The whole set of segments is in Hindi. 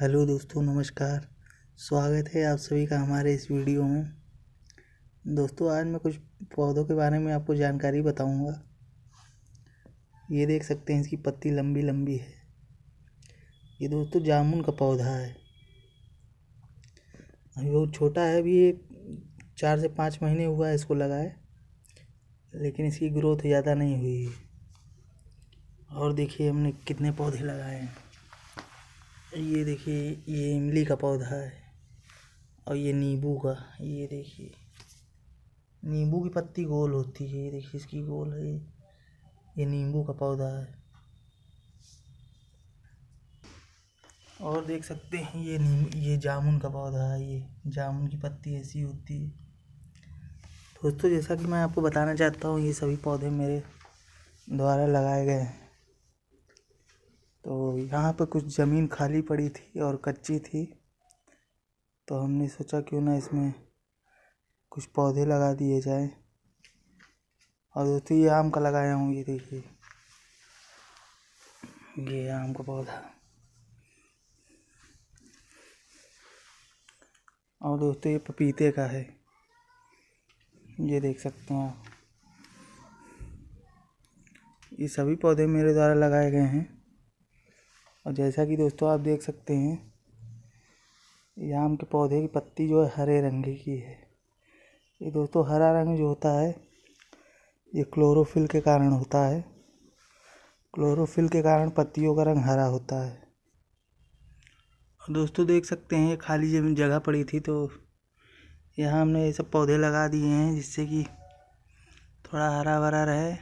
हेलो दोस्तों नमस्कार स्वागत है आप सभी का हमारे इस वीडियो में दोस्तों आज मैं कुछ पौधों के बारे में आपको जानकारी बताऊंगा ये देख सकते हैं इसकी पत्ती लंबी लंबी है ये दोस्तों जामुन का पौधा है अभी वो छोटा है अभी एक चार से पाँच महीने हुआ है इसको लगाए लेकिन इसकी ग्रोथ ज़्यादा नहीं हुई है और देखिए हमने कितने पौधे लगाए हैं ये देखिए ये इमली का पौधा है और ये नींबू का ये देखिए नींबू की पत्ती गोल होती है ये देखिए इसकी गोल है ये नींबू का पौधा है और देख सकते हैं ये नींबू ये जामुन का पौधा है ये जामुन की पत्ती ऐसी होती है दोस्तों जैसा कि मैं आपको बताना चाहता हूँ ये सभी पौधे मेरे द्वारा लगाए गए हैं तो यहाँ पर कुछ ज़मीन खाली पड़ी थी और कच्ची थी तो हमने सोचा क्यों ना इसमें कुछ पौधे लगा दिए जाए और दोस्तों ये आम का लगाया हूँ ये देखिए ये आम का पौधा और दोस्तों ये पपीते का है ये देख सकते हैं आप ये सभी पौधे मेरे द्वारा लगाए गए हैं और जैसा कि दोस्तों आप देख सकते हैं ये आम के पौधे की पत्ती जो है हरे रंग की है ये दोस्तों हरा रंग जो होता है ये क्लोरोफिल के कारण होता है क्लोरोफिल के कारण पत्तियों का रंग हरा होता है और दोस्तों देख सकते हैं खाली जमीन जगह पड़ी थी तो यहाँ हमने ये सब पौधे लगा दिए हैं जिससे कि थोड़ा हरा भरा रहे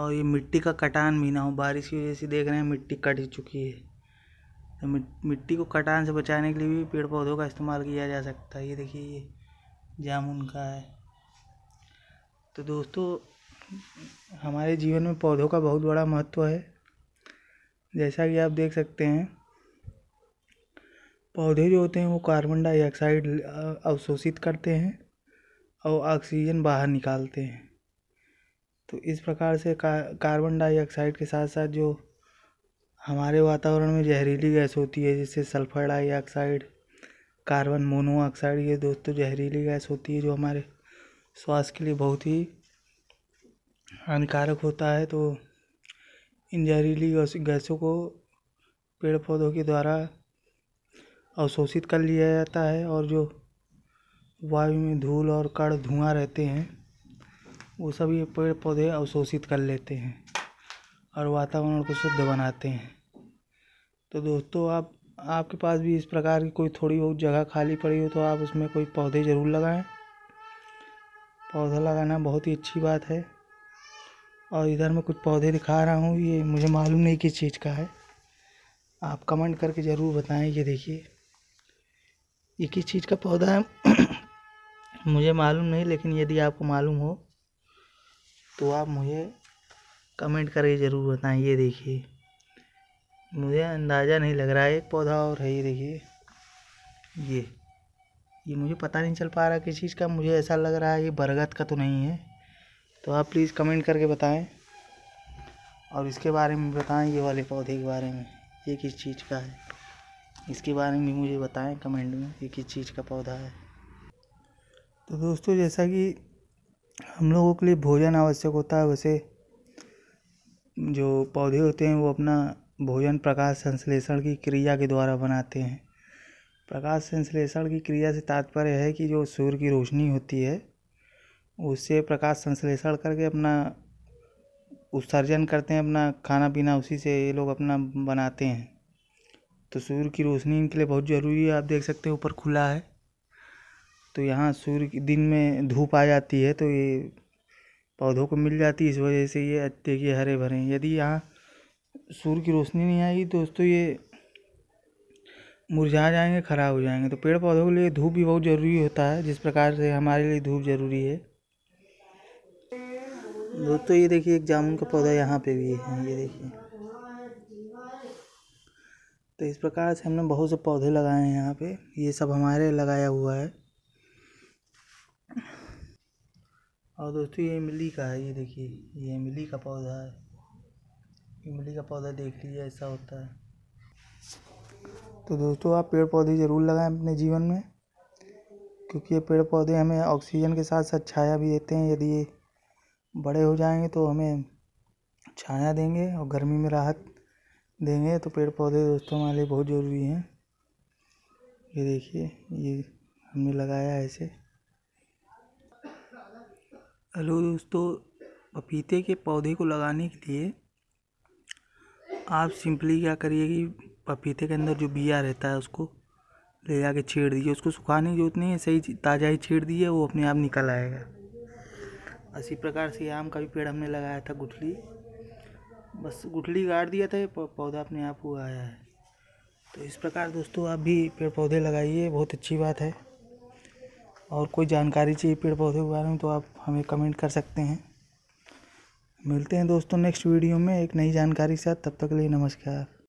और ये मिट्टी का कटान भी ना हो बारिश की वजह से देख रहे हैं मिट्टी कट चुकी है तो मिट्टी को कटान से बचाने के लिए भी पेड़ पौधों का इस्तेमाल किया जा सकता है ये देखिए ये जामुन का है तो दोस्तों हमारे जीवन में पौधों का बहुत बड़ा महत्व है जैसा कि आप देख सकते हैं पौधे जो होते हैं वो कार्बन डाइऑक्साइड अवशोषित करते हैं और ऑक्सीजन बाहर निकालते हैं तो इस प्रकार से का, कार्बन डाइऑक्साइड के साथ साथ जो हमारे वातावरण में जहरीली गैस होती है जैसे सल्फर डाइऑक्साइड कार्बन मोनोऑक्साइड ये दोस्तों जहरीली गैस होती है जो हमारे स्वास्थ्य के लिए बहुत ही हानिकारक होता है तो इन जहरीली गैसों को पेड़ पौधों के द्वारा अवशोषित कर लिया जाता है और जो वायु में धूल और कड़ धुआं रहते हैं वो सभी पेड़ पौधे अवशोषित कर लेते हैं और वातावरण को शुद्ध बनाते हैं तो दोस्तों आप आपके पास भी इस प्रकार की कोई थोड़ी बहुत जगह खाली पड़ी हो तो आप उसमें कोई पौधे ज़रूर लगाएं पौधा लगाना बहुत ही अच्छी बात है और इधर मैं कुछ पौधे दिखा रहा हूँ ये मुझे मालूम नहीं किस चीज़ का है आप कमेंट करके ज़रूर बताएं ये देखिए ये किस चीज़ का पौधा है मुझे मालूम नहीं लेकिन यदि आपको मालूम हो तो आप मुझे कमेंट करके ज़रूर बताएं ये देखिए मुझे अंदाज़ा नहीं लग रहा है एक पौधा और है ये देखिए ये ये मुझे पता नहीं चल पा रहा किस चीज़ का मुझे ऐसा लग रहा है ये बरगद का तो नहीं है तो आप प्लीज़ कमेंट करके बताएं और इसके बारे में बताएं ये वाले पौधे के बारे में ये किस चीज़ का है इसके बारे में मुझे बताएं कमेंट में ये किस चीज़ का पौधा है तो दोस्तों जैसा कि हम लोगों के लिए भोजन आवश्यक होता है वैसे जो पौधे होते हैं वो अपना भोजन प्रकाश संश्लेषण की क्रिया के द्वारा बनाते हैं प्रकाश संश्लेषण की क्रिया से तात्पर्य है कि जो सूर्य की रोशनी होती है उससे प्रकाश संश्लेषण करके अपना उत्सर्जन करते हैं अपना खाना पीना उसी से ये लोग अपना बनाते हैं तो सूर्य की रोशनी इनके लिए बहुत ज़रूरी है आप देख सकते हैं ऊपर खुला है तो यहाँ सूर्य दिन में धूप आ जाती है तो ये पौधों को मिल जाती है इस वजह से ये देखिए हरे भरे हैं यदि यहाँ सूर्य की रोशनी नहीं आएगी तो दोस्तों ये मुरझा जाएंगे ख़राब हो जाएंगे तो पेड़ पौधों के लिए धूप भी बहुत ज़रूरी होता है जिस प्रकार से हमारे लिए धूप ज़रूरी है दोस्तों ये देखिए एक जामुन का पौधा यहाँ पे भी है ये देखिए तो इस प्रकार से हमने बहुत से पौधे लगाए हैं यहाँ पे ये सब हमारे लगाया हुआ है और दोस्तों ये इमली का है ये देखिए ये इमली का पौधा है इमली का पौधा देख लीजिए ऐसा होता है तो दोस्तों आप पेड़ पौधे ज़रूर लगाएं अपने जीवन में क्योंकि ये पेड़ पौधे हमें ऑक्सीजन के साथ साथ छाया भी देते हैं यदि ये बड़े हो जाएंगे तो हमें छाया देंगे और गर्मी में राहत देंगे तो पेड़ पौधे दोस्तों हमारे लिए बहुत ज़रूरी हैं ये देखिए ये हमने लगाया है ऐसे हेलो दोस्तों पपीते के पौधे को लगाने के लिए आप सिंपली क्या करिए कि पपीते के अंदर जो बिया रहता है उसको ले जाके छेड़ दीजिए उसको सुखाने की जरूरत नहीं है सही ताज़ा ही छेड़ दीजिए वो अपने आप निकल आएगा इसी प्रकार से आम का भी पेड़ हमने लगाया था गुठली बस गुठली गाड़ दिया था ये पौधा अपने आप हुआ आया है तो इस प्रकार दोस्तों आप भी पेड़ पौधे लगाइए बहुत अच्छी बात है और कोई जानकारी चाहिए पेड़ पौधे के बारे में तो आप हमें कमेंट कर सकते हैं मिलते हैं दोस्तों नेक्स्ट वीडियो में एक नई जानकारी के साथ तब तक के लिए नमस्कार